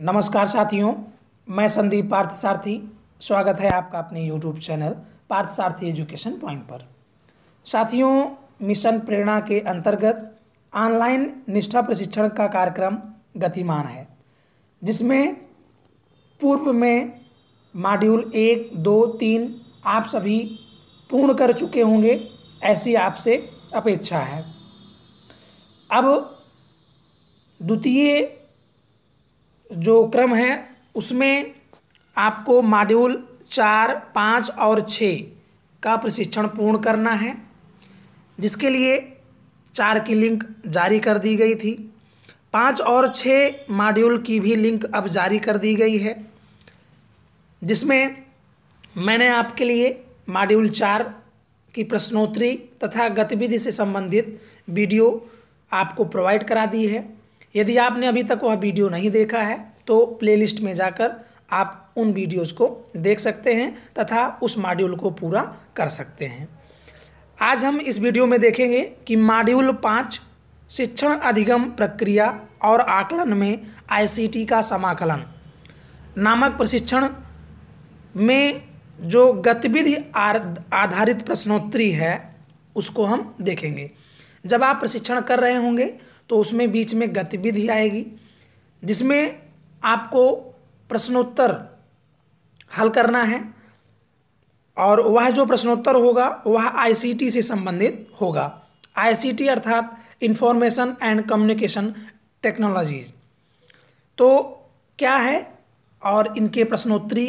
नमस्कार साथियों मैं संदीप पार्थ सारथी स्वागत है आपका अपने YouTube channel Parthasarathi education point पर साथियों मिशन प्रेरणा के अंतर्गत ऑनलाइन निष्ठा प्रशिक्षण का कार्यक्रम गतिमान है जिसमें पूर्व में मॉड्यूल एक दो तीन आप सभी पूर्ण कर चुके होंगे ऐसी आपसे अपेक्षा है अब द्वितीय जो क्रम है उसमें आपको मॉड्यूल चार पाँच और छः का प्रशिक्षण पूर्ण करना है जिसके लिए चार की लिंक जारी कर दी गई थी पाँच और छः मॉड्यूल की भी लिंक अब जारी कर दी गई है जिसमें मैंने आपके लिए मॉड्यूल चार की प्रश्नोत्तरी तथा गतिविधि से संबंधित वीडियो आपको प्रोवाइड करा दी है यदि आपने अभी तक वह वीडियो नहीं देखा है तो प्लेलिस्ट में जाकर आप उन वीडियोस को देख सकते हैं तथा उस मॉड्यूल को पूरा कर सकते हैं आज हम इस वीडियो में देखेंगे कि मॉड्यूल पाँच शिक्षण अधिगम प्रक्रिया और आकलन में आईसीटी का समाकलन नामक प्रशिक्षण में जो गतिविधि आधारित प्रश्नोत्तरी है उसको हम देखेंगे जब आप प्रशिक्षण कर रहे होंगे तो उसमें बीच में गतिविधि आएगी जिसमें आपको प्रश्नोत्तर हल करना है और वह जो प्रश्नोत्तर होगा वह आईसीटी से संबंधित होगा आईसीटी अर्थात इंफॉर्मेशन एंड कम्युनिकेशन टेक्नोलॉजीज तो क्या है और इनके प्रश्नोत्तरी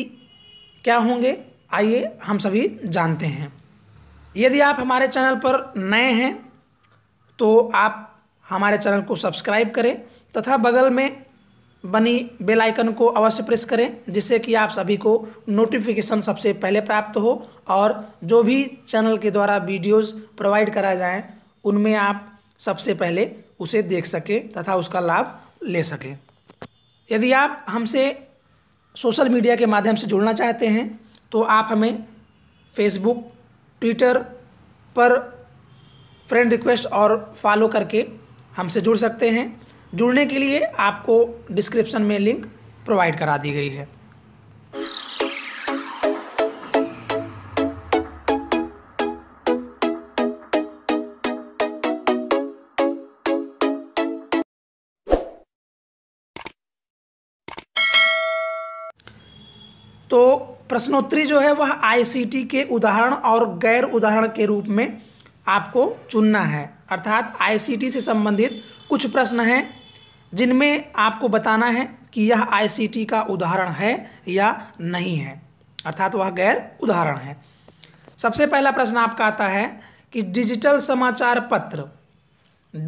क्या होंगे आइए हम सभी जानते हैं यदि आप हमारे चैनल पर नए हैं तो आप हमारे चैनल को सब्सक्राइब करें तथा बगल में बनी बेल आइकन को अवश्य प्रेस करें जिससे कि आप सभी को नोटिफिकेशन सबसे पहले प्राप्त हो और जो भी चैनल के द्वारा वीडियोस प्रोवाइड कराए जाएं उनमें आप सबसे पहले उसे देख सकें तथा उसका लाभ ले सकें यदि आप हमसे सोशल मीडिया के माध्यम से जुड़ना चाहते हैं तो आप हमें फेसबुक ट्विटर पर फ्रेंड रिक्वेस्ट और फॉलो करके हमसे जुड़ सकते हैं जुड़ने के लिए आपको डिस्क्रिप्शन में लिंक प्रोवाइड करा दी गई है तो प्रश्नोत्तरी जो है वह आईसीटी के उदाहरण और गैर उदाहरण के रूप में आपको चुनना है अर्थात आईसीटी से संबंधित कुछ प्रश्न हैं जिनमें आपको बताना है कि यह आईसीटी का उदाहरण है या नहीं है अर्थात वह गैर उदाहरण है सबसे पहला प्रश्न आपका आता है कि डिजिटल समाचार पत्र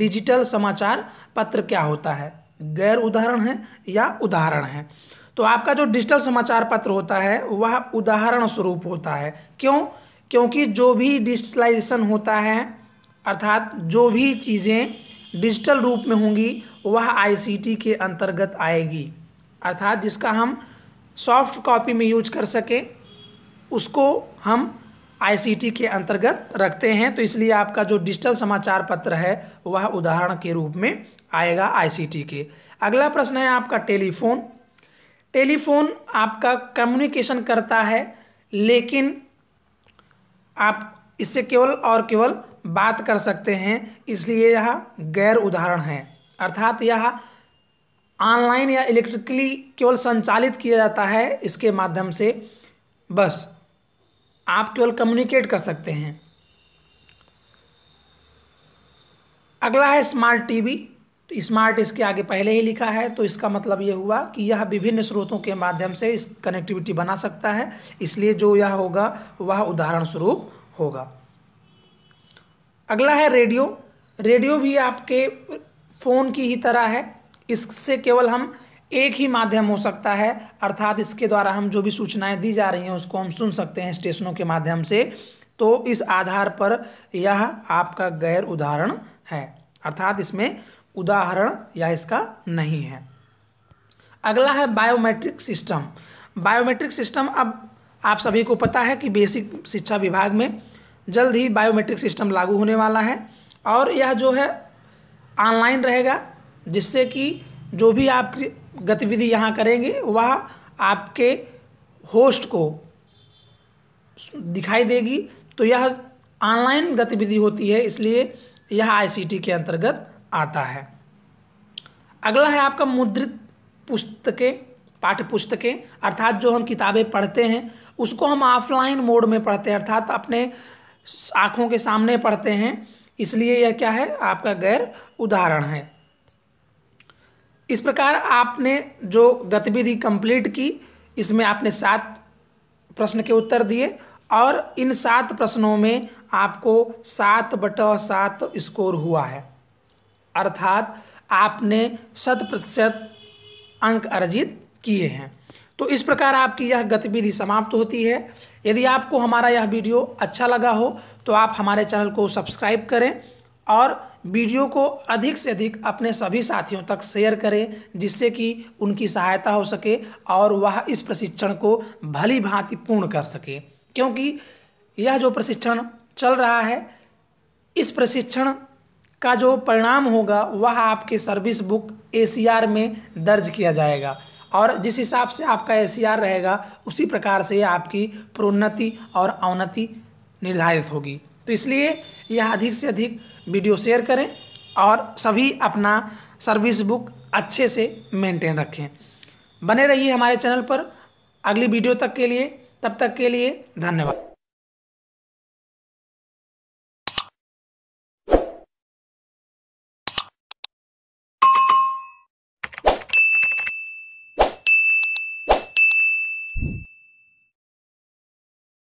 डिजिटल समाचार पत्र क्या होता है गैर उदाहरण है या उदाहरण है तो आपका जो डिजिटल समाचार पत्र होता है वह उदाहरण स्वरूप होता है क्यों क्योंकि जो भी डिजिटलाइजेशन होता है अर्थात जो भी चीज़ें डिजिटल रूप में होंगी वह आईसीटी के अंतर्गत आएगी अर्थात जिसका हम सॉफ्ट कॉपी में यूज कर सकें उसको हम आईसीटी के अंतर्गत रखते हैं तो इसलिए आपका जो डिजिटल समाचार पत्र है वह उदाहरण के रूप में आएगा आईसीटी के अगला प्रश्न है आपका टेलीफोन टेलीफोन आपका कम्युनिकेशन करता है लेकिन आप इससे केवल और केवल बात कर सकते हैं इसलिए यह गैर उदाहरण है अर्थात यह ऑनलाइन या इलेक्ट्रिकली केवल संचालित किया जाता है इसके माध्यम से बस आप केवल कम्युनिकेट कर सकते हैं अगला है स्मार्ट टीवी तो स्मार्ट इसके आगे पहले ही लिखा है तो इसका मतलब ये हुआ कि यह विभिन्न स्रोतों के माध्यम से इस कनेक्टिविटी बना सकता है इसलिए जो यह होगा वह उदाहरण स्वरूप होगा अगला है रेडियो रेडियो भी आपके फ़ोन की ही तरह है इससे केवल हम एक ही माध्यम हो सकता है अर्थात इसके द्वारा हम जो भी सूचनाएं दी जा रही हैं उसको हम सुन सकते हैं स्टेशनों के माध्यम से तो इस आधार पर यह आपका गैर उदाहरण है अर्थात इसमें उदाहरण या इसका नहीं है अगला है बायोमेट्रिक सिस्टम बायोमेट्रिक सिस्टम अब आप सभी को पता है कि बेसिक शिक्षा विभाग में जल्द ही बायोमेट्रिक सिस्टम लागू होने वाला है और यह जो है ऑनलाइन रहेगा जिससे कि जो भी आप गतिविधि यहाँ करेंगे वह आपके होस्ट को दिखाई देगी तो यह ऑनलाइन गतिविधि होती है इसलिए यह आईसीटी के अंतर्गत आता है अगला है आपका मुद्रित पुस्तकें पाठ्य पुस्तकें अर्थात जो हम किताबें पढ़ते हैं उसको हम ऑफलाइन मोड में पढ़ते हैं अर्थात अपने आँखों के सामने पढ़ते हैं इसलिए यह क्या है आपका गैर उदाहरण है इस प्रकार आपने जो गतिविधि कंप्लीट की इसमें आपने सात प्रश्न के उत्तर दिए और इन सात प्रश्नों में आपको सात बटा सात स्कोर हुआ है अर्थात आपने शत प्रतिशत अंक अर्जित किए हैं तो इस प्रकार आपकी यह गतिविधि समाप्त होती है यदि आपको हमारा यह वीडियो अच्छा लगा हो तो आप हमारे चैनल को सब्सक्राइब करें और वीडियो को अधिक से अधिक अपने सभी साथियों तक शेयर करें जिससे कि उनकी सहायता हो सके और वह इस प्रशिक्षण को भली भांति पूर्ण कर सके क्योंकि यह जो प्रशिक्षण चल रहा है इस प्रशिक्षण का जो परिणाम होगा वह आपकी सर्विस बुक ए में दर्ज किया जाएगा और जिस हिसाब से आपका ए रहेगा उसी प्रकार से आपकी प्रोन्नति और अवनति निर्धारित होगी तो इसलिए यह अधिक से अधिक वीडियो शेयर करें और सभी अपना सर्विस बुक अच्छे से मेंटेन रखें बने रहिए हमारे चैनल पर अगली वीडियो तक के लिए तब तक के लिए धन्यवाद